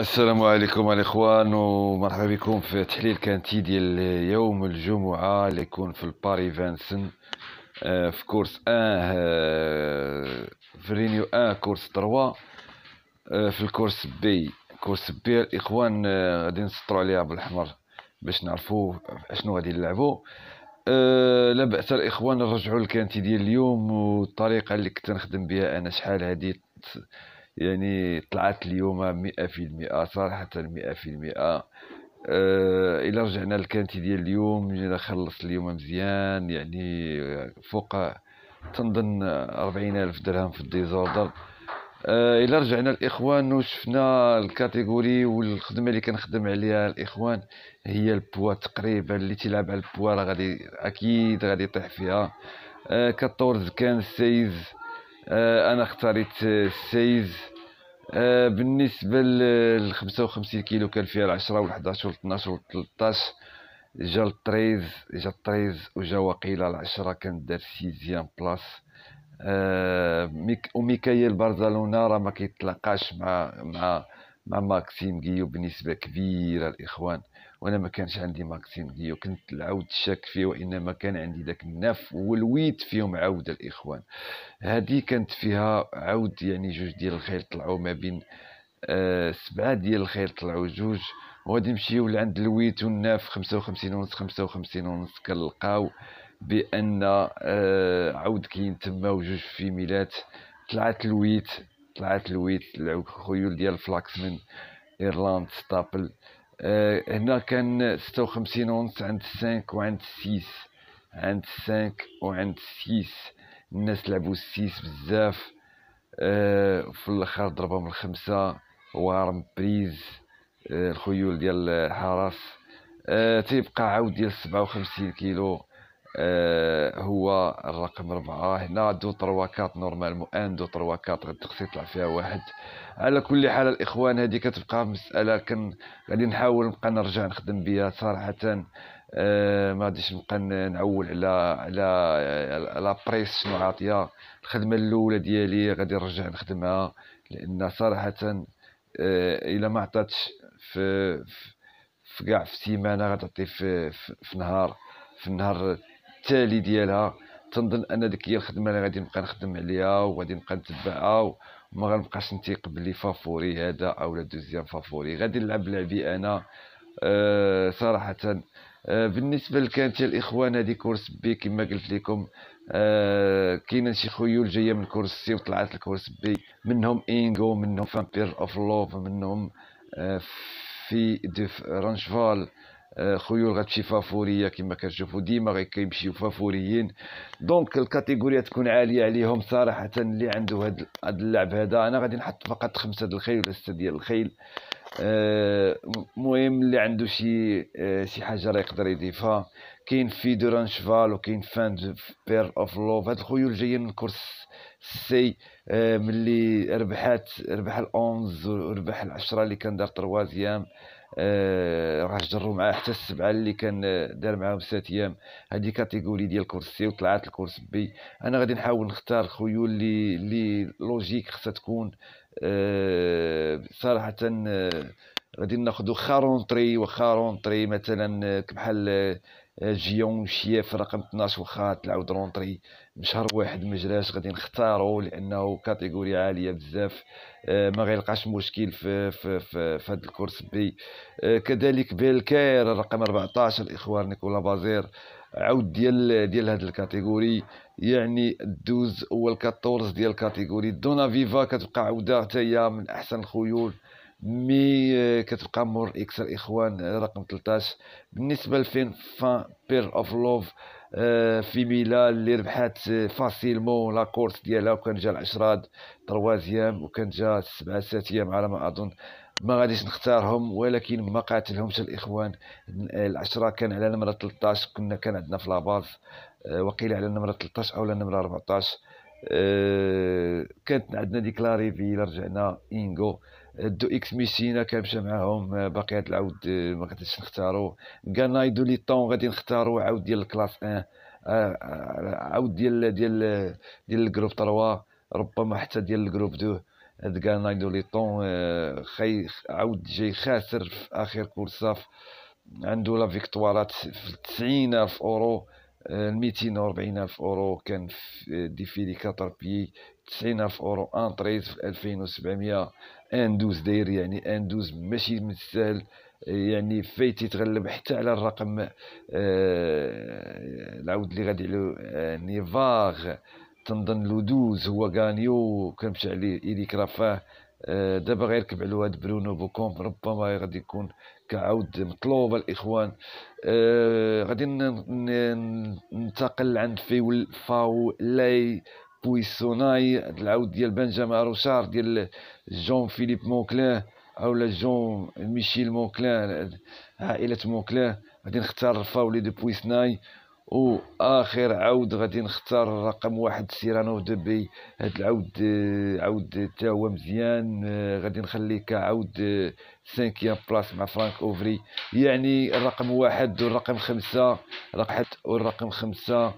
السلام عليكم الاخوان ومرحبا بكم في تحليل كانتي ديال يوم الجمعه اللي يكون في الباري فانسن آه، في كورس اه في رينيو آه كورس 3 في الكورس بي كورس بي الاخوان آه، غادي نسطروا عليها بالاحمر باش نعرفوا اشنو غادي نلعبوا آه، لا باس الاخوان نرجعوا للكانتي ديال اليوم والطريقه اللي كنت نخدم بها انا شحال هذه يعني طلعت اليوم مئة في المئة صراحه مئة في المئة آه، الى رجعنا للكانتي ديال اليوم جينا خلص اليوم مزيان يعني فوق تنظن أربعين الف درهم في الديزوردر أه الى رجعنا الاخوان وشفنا الكاتيجوري والخدمه اللي كنخدم عليها الاخوان هي البوا تقريبا اللي تيلعب على البوا راه غادي اكيد غادي يطيح فيها أه كطور زكان السيز آه، انا اختاريت السيز آه، بالنسبه ل 55 كيلو كان فيها 10 و 11 و 12 و 13 جا ال 13 جا ال 13 وجا وقيله ال 10 كان دار سيزيام بلاس آه، وميكايل بارزالونا راه ما كيتلاقاش مع مع مع ماكسيم كيو بنسبة كبيرة الإخوان وأنا ما كانش عندي ماكسيم كيو كنت العود شاك فيه وإنما كان عندي ذاك النف والويت فيهم عود الإخوان هذه كانت فيها عود يعني جوج ديال الخيل طلعوا ما بين آه سبعة ديال الخيل طلعوا جوج وغادي نمشيو لعند الويت والناف خمسة وخمسين ونص خمسة وخمسين ونص كنلقاو بأن آه عود كاين تما وجوج فيميلات طلعت الويت طلعت الويت لعب الخيول ديال فلاكسمن ايرلاند ستابل أه هنا كان 56 ونص عند 5 وعند 6 عند 5 وعند 6 الناس لعبوا 6 بزاف أه في الاخر من الخمسه وارم بريز أه الخيول ديال حرس أه تيبقى عاود ديال 57 كيلو آه، هو الرقم أربعة هنا دو تروا نورمال نورمالمون ان دو تروا كات غتقصي يطلع فيها واحد على كل حال الاخوان هذه كتبقى مساله كن غادي نحاول نبقى نرجع نخدم بها صراحه أه ما غاديش نبقى نعول على على لا بريس شنو عاطيه الخدمه الاولى ديالي غادي نرجع نخدمها لان صراحه أه الا ما عطاتش في في كاع في سيمانه غتعطي في, في, في نهار في النهار التالي ديالها تنظن ان ديك هي الخدمه اللي غادي نبقى نخدم عليها وغادي نبقى نتبعها وما غنبقاش نثيق بلي فافوري هذا لا دوزيام فافوري غادي نلعب لعبي انا أه صراحه أه بالنسبه لكانت الاخوان هذه كورس بي كما قلت لكم أه كاين شي خيول جايه من كورس سي وطلعت الكورس بي منهم إينغو منهم فامبير اوف لوف منهم أه في دو رانشفال خيول غتمشي فافوريه كما كتشوفوا ديما غيمشيو فافوريين دونك الكاتيجوريا تكون عاليه عليهم صراحه اللي عنده هاد اللعب هذا انا غادي نحط فقط خمسه ديال الخيل ولا سته ديال الخيل المهم اللي عنده شي شي حاجه راه يقدر يضيفها كاين في دوران شفال وكاين فان بير اوف لوف هاد الخيول جايين من كورس سي ملي ربحات ربح الأونز وربح العشرة اللي كان دار تروازيام راه جروا معاه حتى السبعه اللي كان آه، دار معاهم ست ايام هذه كاتيجوري ديال كورس سي وطلعت الكورس بي انا غادي نحاول نختار خيول اللي اللي لوجيك خصها تكون آه، صراحه آه، غادي ناخذ خارونطري وخارونطري مثلا آه، بحال آه، آه، جيون شياف رقم 12 واخا تلعب رونطري بشهر واحد ما جراش غادي نختارو لانه كاتيجوري عاليه بزاف ما غيلقاش مشكل في في في, في هذا الكورس بي كذلك بيلكير رقم 14 الاخوان نيكولا بازير عود ديال ديال هاد الكاتيجوري يعني الدوز هو 14 ديال الكاتيجوري دونا فيفا كتبقى عوده حتى هي من احسن الخيول مي كتبقى مور اكس الاخوان رقم 13 بالنسبه لفين فان بير اوف لوف آه، في ميلا اللي ربحات آه، فاسيلمون لا كورس ديالها وكان جا العشرات تروازيام وكان جا السبعه ساتيام على ما اظن ما غاديش نختارهم ولكن ما قاتلهمش الاخوان العشرة كان على نمرة 13 كنا كان عندنا في لاباز آه، وقيل على نمرة 13 او على نمرة 14 كانت عندنا ديكلاري في رجعنا انغو دو اكس ميسينا كان مشى معاهم آه، باقي هاد العود آه، ما غاديش نختارو كانايدو لي طون غادي نختارو عاود ديال الكلاس 1 آه، عاود ديال ديال ديال الجروب 3 ربما حتى ديال الجروب 2 هاد كانايدو لي طون خي عاود جاي خاسر في اخر كورسه عنده لا فيكتوارات في 90 الف اورو ميتين وربعين ألف أورو كان فيلي كاتر بي تسعين ألف أورو تريز في ألفين وسبعمية دوز داير يعني ان دوز ماشي من يعني فايت يتغلب حتى على الرقم آه، العود اللي غادي عليه آه، نيفاغ تنظن لودوز هو غانيو كنمشي عليه إيريك رافاه آه، دابا غيركب على واد برونو بوكوم ربما غادي يكون كعود مطلوب الاخوان آه، غادي ننتقل عند فيول فاو لاي بويسوناي العود ديال بنجام روشار ديال جون فيليب مونكلان او جون ميشيل موكلان عائله موكلان غادي نختار فاولي دو بويسناي واخر عود غادي نختار رقم واحد سيرانو دبي هاد العود عود تا هو مزيان آه، غادي نخليه كعود سانكيام بلاس مع فرانك اوفري يعني الرقم واحد والرقم خمسة رقم واحد والرقم خمسة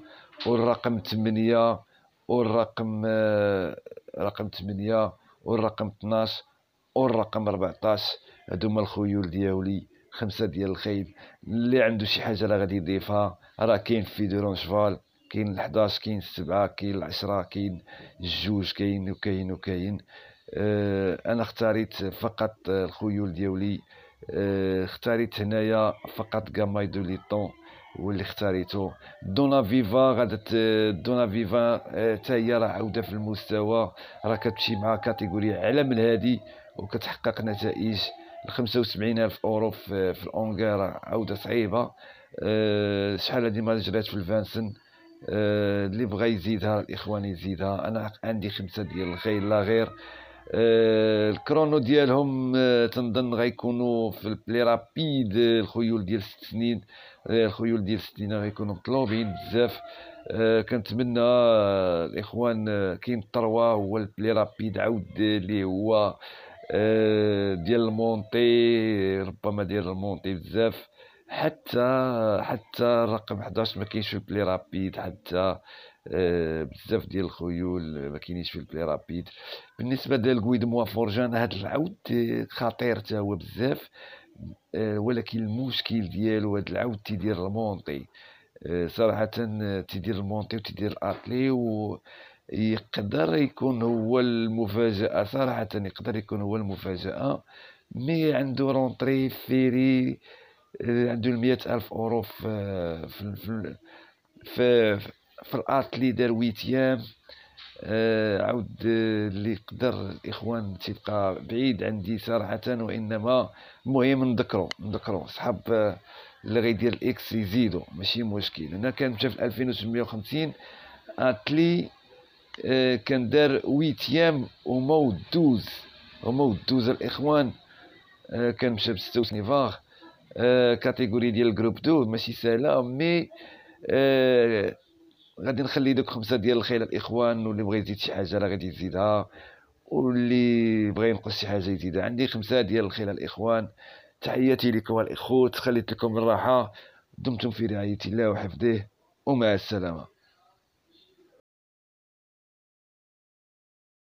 والرقم ثمانية والرقم آه، رقم ثمانية والرقم 12 والرقم 14 هادو هما الخيول دياولي خمسه ديال الخيل اللي عنده شي حاجه راه غادي يضيفها راه كاين في دورون شفال كاين 11 كاين 7 كاين 10 كاين الجوج كاين وكاين وكاين أه انا اختاريت فقط الخيول ديالي أه اختاريت هنايا فقط كاماي دو ليطون واللي اختاريته دونا فيفا غادا دونا فيفا حتى آه، هي راه عوده في المستوى راه كتمشي مع كاتيجوري اعلى من هادي وكتحقق نتائج خمسة وسبعين الف اورو في, في الانجيرا عوده صعيبه آه، شحال هادي ما جرات في الفانسن آه، اللي بغى يزيدها الاخوان يزيدها انا عندي خمسه ديال الخيل لا غير آه، الكرونو ديالهم تنظن غيكونوا في البلي رابيد الخيول ديال ست سنين الخيول ديال ست سنين غيكونوا مطلوبين بزاف كنتمنى الاخوان كاين تروا هو البلي رابيد عاود اللي هو آه، ديال المونتي ربما ديال المونتي بزاف حتى حتى رقم 11 ما كاينش في البلي رابيد حتى آه، بزاف ديال الخيول ما كاينينش في البلي رابيد بالنسبه ديال كويد موا فورجان هذا العود خطير حتى هو بزاف آه، ولكن المشكل ديالو هذا العود تيدير المونتي صراحه تيدير المونتي وتيدير الاتلي و يقدر يكون هو المفاجأة صراحة يقدر يكون هو المفاجأة مي عنده رونتري فيري آه، عنده المية ألف أورو في في في, في, في الأرت دار ويتيام آه، عاود آه، اللي يقدر الإخوان تبقى بعيد عندي صراحة وإنما المهم نذكرو نذكرو صحاب اللي غيدير الإكس يزيدو ماشي مشكل هنا كان مشى في 2850 أتلي آه، كان دار ويتيام وما دوز هما دوز الاخوان آه، كان مشى ب 66 كاتيجوري ديال الجروب دو ماشي سهله مي آه، غادي نخلي دوك خمسه ديال الخيل الاخوان واللي بغى يزيد شي حاجه راه غادي يزيدها واللي بغى ينقص شي حاجه يزيدها عندي خمسه ديال الخيل الاخوان تحياتي لكم الاخوت خليت لكم الراحه دمتم في رعايه الله وحفظه ومع السلامه